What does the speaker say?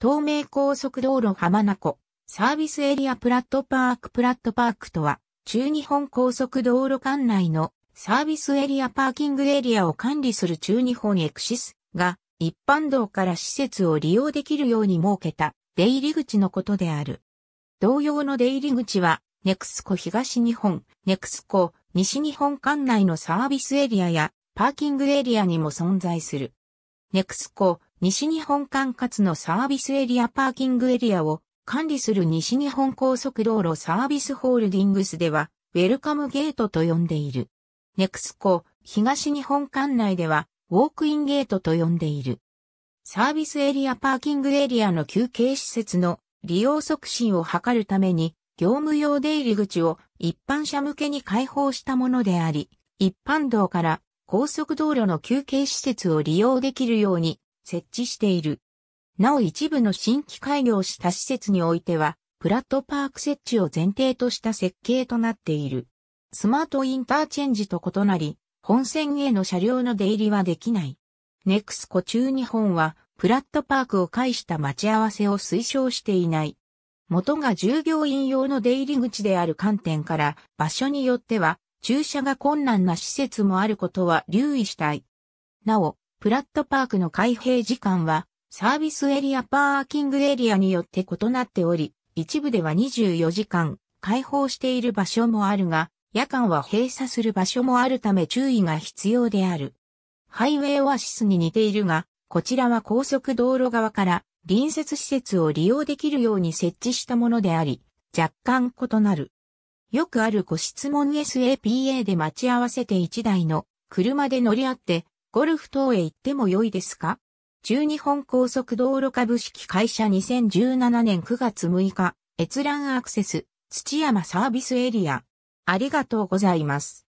東名高速道路浜名湖、サービスエリアプラットパークプラットパークとは、中日本高速道路管内のサービスエリアパーキングエリアを管理する中日本エクシスが一般道から施設を利用できるように設けた出入り口のことである。同様の出入り口は、ネクスコ東日本、ネクスコ西日本管内のサービスエリアやパーキングエリアにも存在する。ネクスコ西日本管轄のサービスエリアパーキングエリアを管理する西日本高速道路サービスホールディングスでは、ウェルカムゲートと呼んでいる。ネクスコ東日本管内では、ウォークインゲートと呼んでいる。サービスエリアパーキングエリアの休憩施設の利用促進を図るために、業務用出入り口を一般車向けに開放したものであり、一般道から高速道路の休憩施設を利用できるように設置している。なお一部の新規開業した施設においては、プラットパーク設置を前提とした設計となっている。スマートインターチェンジと異なり、本線への車両の出入りはできない。ネクスコ中日本は、プラットパークを介した待ち合わせを推奨していない。元が従業員用の出入り口である観点から、場所によっては、駐車が困難な施設もあることは留意したい。なお、プラットパークの開閉時間は、サービスエリアパーキングエリアによって異なっており、一部では24時間、開放している場所もあるが、夜間は閉鎖する場所もあるため注意が必要である。ハイウェイオアシスに似ているが、こちらは高速道路側から隣接施設を利用できるように設置したものであり、若干異なる。よくあるご質問 SAPA で待ち合わせて1台の車で乗り合ってゴルフ等へ行っても良いですか中日本高速道路株式会社2017年9月6日、閲覧アクセス、土山サービスエリア。ありがとうございます。